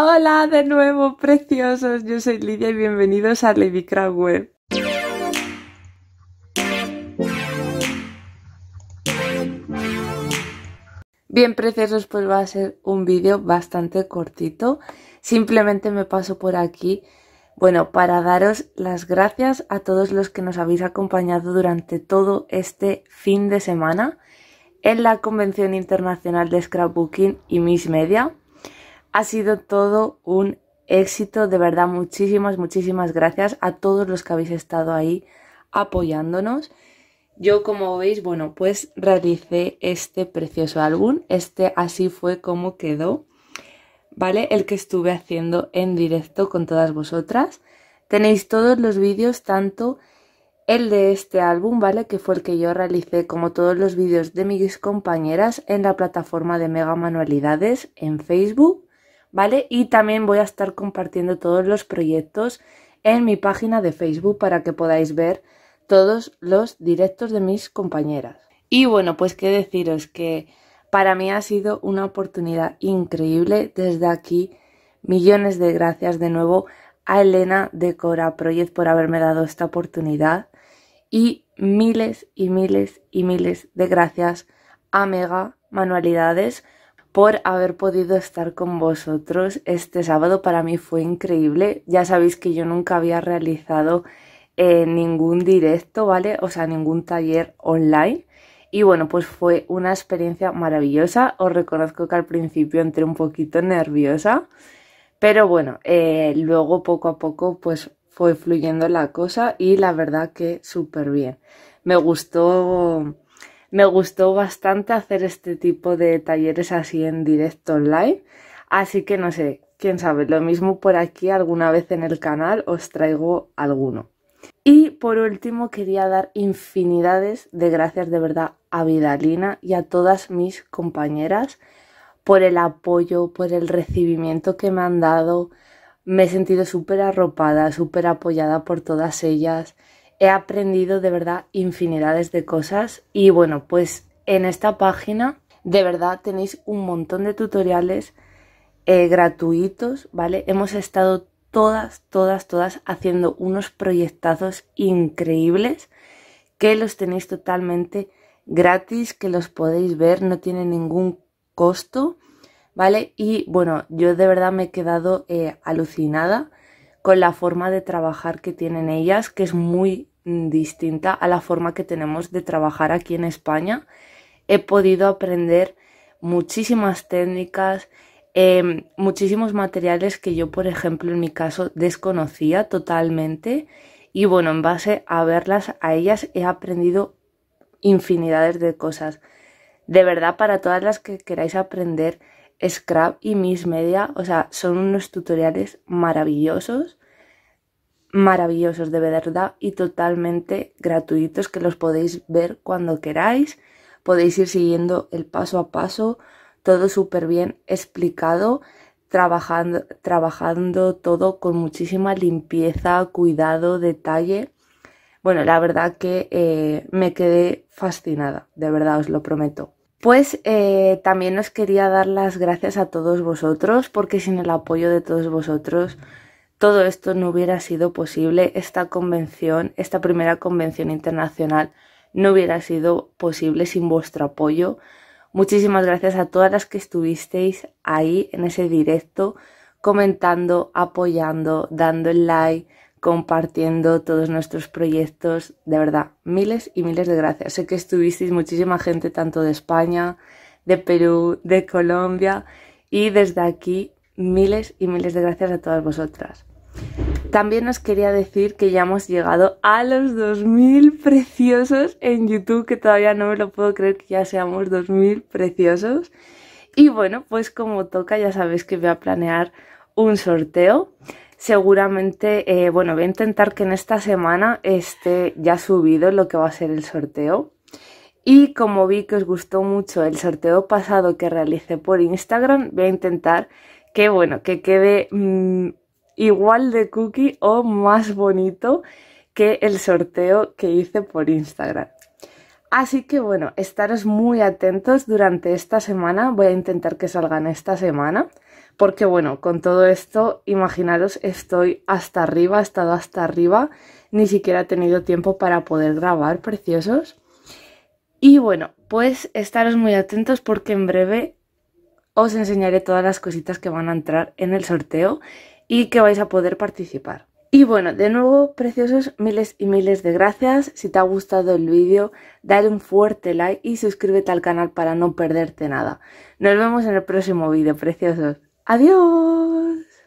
Hola de nuevo, preciosos. Yo soy Lidia y bienvenidos a Lady crowd Web. Bien, preciosos, pues va a ser un vídeo bastante cortito. Simplemente me paso por aquí, bueno, para daros las gracias a todos los que nos habéis acompañado durante todo este fin de semana en la Convención Internacional de Scrapbooking y Miss Media. Ha sido todo un éxito, de verdad muchísimas, muchísimas gracias a todos los que habéis estado ahí apoyándonos. Yo como veis, bueno, pues realicé este precioso álbum, este así fue como quedó, ¿vale? El que estuve haciendo en directo con todas vosotras. Tenéis todos los vídeos, tanto el de este álbum, ¿vale? Que fue el que yo realicé, como todos los vídeos de mis compañeras en la plataforma de Mega Manualidades en Facebook ¿vale? Y también voy a estar compartiendo todos los proyectos en mi página de Facebook para que podáis ver todos los directos de mis compañeras. Y bueno, pues qué deciros que para mí ha sido una oportunidad increíble. Desde aquí, millones de gracias de nuevo a Elena de Cora Project por haberme dado esta oportunidad. Y miles y miles y miles de gracias a Mega Manualidades por haber podido estar con vosotros este sábado. Para mí fue increíble. Ya sabéis que yo nunca había realizado eh, ningún directo, ¿vale? O sea, ningún taller online. Y bueno, pues fue una experiencia maravillosa. Os reconozco que al principio entré un poquito nerviosa. Pero bueno, eh, luego poco a poco pues fue fluyendo la cosa y la verdad que súper bien. Me gustó me gustó bastante hacer este tipo de talleres así en directo online. Así que no sé, quién sabe, lo mismo por aquí alguna vez en el canal os traigo alguno. Y por último quería dar infinidades de gracias de verdad a Vidalina y a todas mis compañeras por el apoyo, por el recibimiento que me han dado. Me he sentido súper arropada, súper apoyada por todas ellas he aprendido de verdad infinidades de cosas y bueno, pues en esta página de verdad tenéis un montón de tutoriales eh, gratuitos, ¿vale? Hemos estado todas, todas, todas haciendo unos proyectazos increíbles que los tenéis totalmente gratis, que los podéis ver, no tiene ningún costo, ¿vale? Y bueno, yo de verdad me he quedado eh, alucinada con la forma de trabajar que tienen ellas, que es muy mm, distinta a la forma que tenemos de trabajar aquí en España. He podido aprender muchísimas técnicas, em, muchísimos materiales que yo, por ejemplo, en mi caso desconocía totalmente. Y bueno, en base a verlas a ellas he aprendido infinidades de cosas. De verdad, para todas las que queráis aprender Scrap y Miss Media, o sea, son unos tutoriales maravillosos maravillosos de verdad y totalmente gratuitos que los podéis ver cuando queráis. Podéis ir siguiendo el paso a paso, todo súper bien explicado, trabajando, trabajando todo con muchísima limpieza, cuidado, detalle. Bueno, la verdad que eh, me quedé fascinada, de verdad os lo prometo. Pues eh, también os quería dar las gracias a todos vosotros, porque sin el apoyo de todos vosotros, todo esto no hubiera sido posible, esta convención, esta primera convención internacional no hubiera sido posible sin vuestro apoyo. Muchísimas gracias a todas las que estuvisteis ahí en ese directo comentando, apoyando, dando el like, compartiendo todos nuestros proyectos. De verdad, miles y miles de gracias. Sé que estuvisteis muchísima gente tanto de España, de Perú, de Colombia y desde aquí miles y miles de gracias a todas vosotras. También os quería decir que ya hemos llegado a los 2.000 preciosos en YouTube, que todavía no me lo puedo creer que ya seamos 2.000 preciosos. Y bueno, pues como toca ya sabéis que voy a planear un sorteo. Seguramente, eh, bueno, voy a intentar que en esta semana esté ya subido lo que va a ser el sorteo. Y como vi que os gustó mucho el sorteo pasado que realicé por Instagram, voy a intentar que bueno, que quede mm, igual de cookie o más bonito que el sorteo que hice por Instagram. Así que bueno, estaros muy atentos durante esta semana, voy a intentar que salgan esta semana, porque bueno, con todo esto, imaginaros, estoy hasta arriba, he estado hasta arriba, ni siquiera he tenido tiempo para poder grabar, preciosos. Y bueno, pues estaros muy atentos porque en breve os enseñaré todas las cositas que van a entrar en el sorteo y que vais a poder participar. Y bueno, de nuevo, preciosos, miles y miles de gracias. Si te ha gustado el vídeo, dale un fuerte like y suscríbete al canal para no perderte nada. Nos vemos en el próximo vídeo, preciosos. ¡Adiós!